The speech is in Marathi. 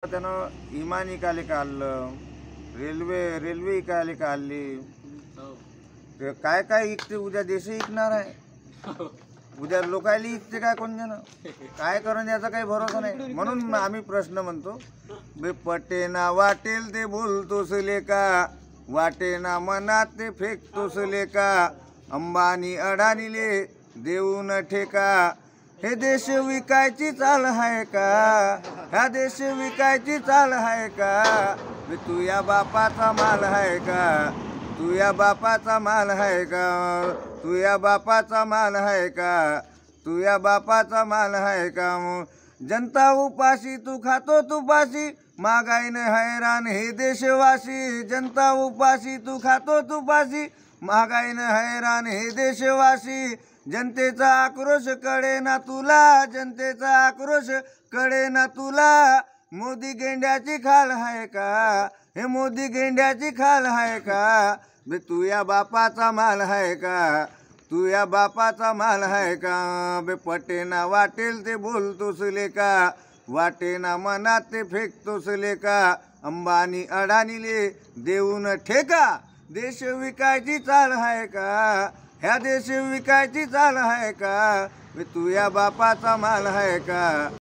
त्यानं इमान इकाले काढलं रेल्वे रेल्वे इकाले काढली काय काय इकते उद्या देश इकणार आहे उद्या लोकायला इकते काय कोण जण काय करून याचा काही भरोसा नाही म्हणून आम्ही प्रश्न म्हणतो बे पटे वाटेल ते बोलतोस लेका वाटेना मनात ते फेकतोस लेका अंबानी अडाणीले देऊ न ठेका हे देश विकायची चाल आहे का ह्या देश विकायची चाल आहे का मी तू या बापाचा माल आहे का तू या बापाचा माल आहे का तू या बापाचा माल आहे का तू या बापाचा माल आहे का जनता उपाशी तू खातो तुपाशी मागायने हैराण हे देशवासी जनता उपाशी तू खातो तुपाशी महागाईनं हैराण हे देशवासी जनतेचा आक्रोश कळे ना तुला जनतेचा आक्रोश कळे ना तुला मोदी गेंड्याची खाल आहे का हे मोदी गेंड्याची खाल आहे का तू या बापाचा माल आहे का तू या बापाचा माल आहे का बे पटेना वाटेल ते बोलतोस लेका वाटेना मनात ते फेकतोस लेका अंबानी अडाणीले देऊन ठेका देश विकायची चाल आहे का ह्या देश विकायची चाल आहे का मी या बापाचा माल आहे का